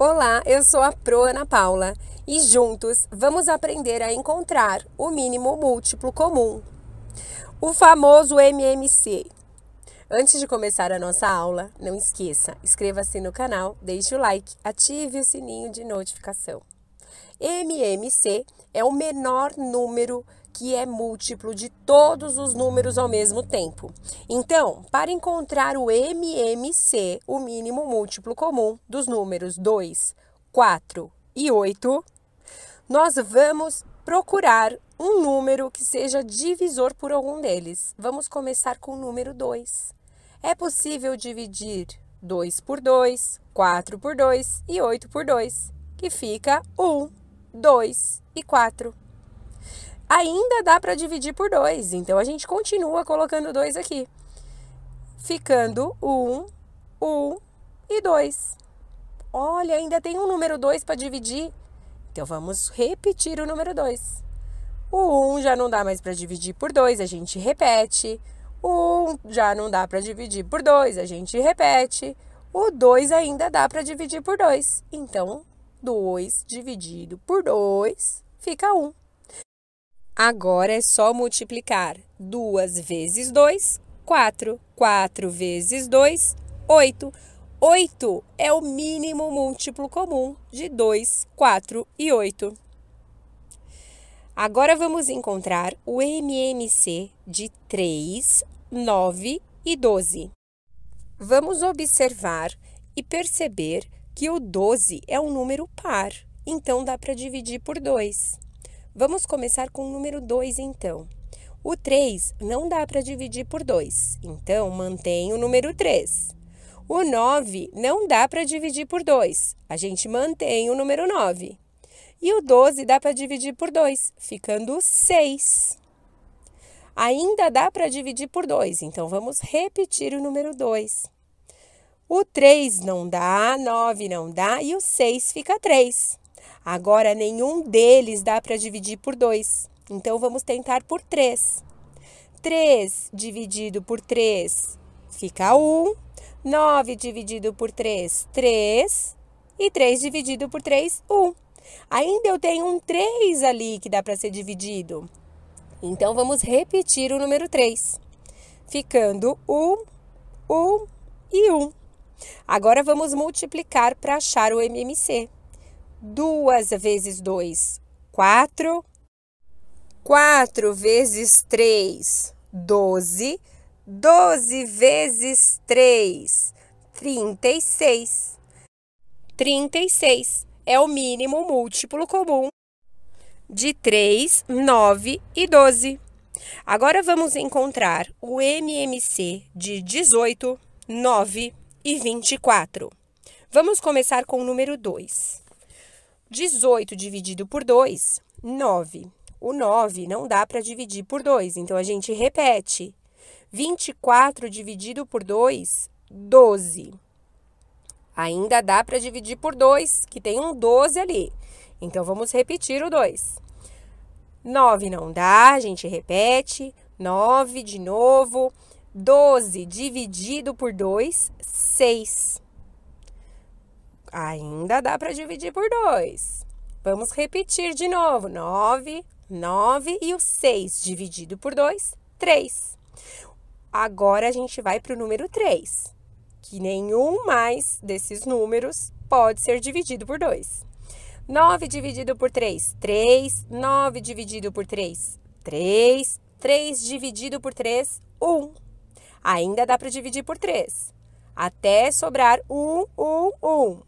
Olá, eu sou a Pro Ana Paula e juntos vamos aprender a encontrar o mínimo múltiplo comum, o famoso MMC. Antes de começar a nossa aula, não esqueça, inscreva-se no canal, deixe o like, ative o sininho de notificação. MMC é o menor número que é múltiplo de todos os números ao mesmo tempo. Então, para encontrar o MMC, o mínimo múltiplo comum dos números 2, 4 e 8, nós vamos procurar um número que seja divisor por algum deles. Vamos começar com o número 2. É possível dividir 2 por 2, 4 por 2 e 8 por 2, que fica 1, 2 e 4 ainda dá para dividir por 2. Então a gente continua colocando 2 aqui. Ficando 1, 1 e 2. Olha, ainda tem um número 2 para dividir. Então vamos repetir o número 2. O 1 já não dá mais para dividir por 2, a gente repete. O 1 já não dá para dividir por 2, a gente repete. O 2 ainda dá para dividir por 2. Então, 2 dividido por 2 fica 1. Agora é só multiplicar 2 vezes 2, 4. 4 vezes 2, 8. 8 é o mínimo múltiplo comum de 2, 4 e 8. Agora vamos encontrar o MMC de 3, 9 e 12. Vamos observar e perceber que o 12 é um número par, então dá para dividir por 2. Vamos começar com o número 2 então. O 3 não dá para dividir por 2, então mantém o número 3. O 9 não dá para dividir por 2, a gente mantém o número 9. E o 12 dá para dividir por 2, ficando 6. Ainda dá para dividir por 2, então vamos repetir o número 2. O 3 não dá, 9 não dá e o 6 fica 3. Agora, nenhum deles dá para dividir por 2. Então, vamos tentar por 3. 3 dividido por 3 fica 1. 9 dividido por 3, 3. E 3 dividido por 3, 1. Ainda eu tenho um 3 ali que dá para ser dividido. Então, vamos repetir o número 3. Ficando 1, 1 e 1. Agora, vamos multiplicar para achar o MMC. 2 vezes 2, 4. 4 vezes 3, 12. 12 vezes 3, 36. 36 é o mínimo múltiplo comum de 3, 9 e 12. Agora vamos encontrar o MMC de 18, 9 e 24. Vamos começar com o número 2. 18 dividido por 2, 9. O 9 não dá para dividir por 2, então a gente repete. 24 dividido por 2, 12. Ainda dá para dividir por 2, que tem um 12 ali. Então, vamos repetir o 2. 9 não dá, a gente repete. 9 de novo. 12 dividido por 2, 6. 6. Ainda dá para dividir por 2. Vamos repetir de novo. 9, 9 e o 6 dividido por 2, 3. Agora a gente vai para o número 3, que nenhum mais desses números pode ser dividido por 2. 9 dividido por 3, 3. 9 dividido por 3, 3. 3 dividido por 3, 1. Ainda dá para dividir por 3. Até sobrar 1, 1, 1.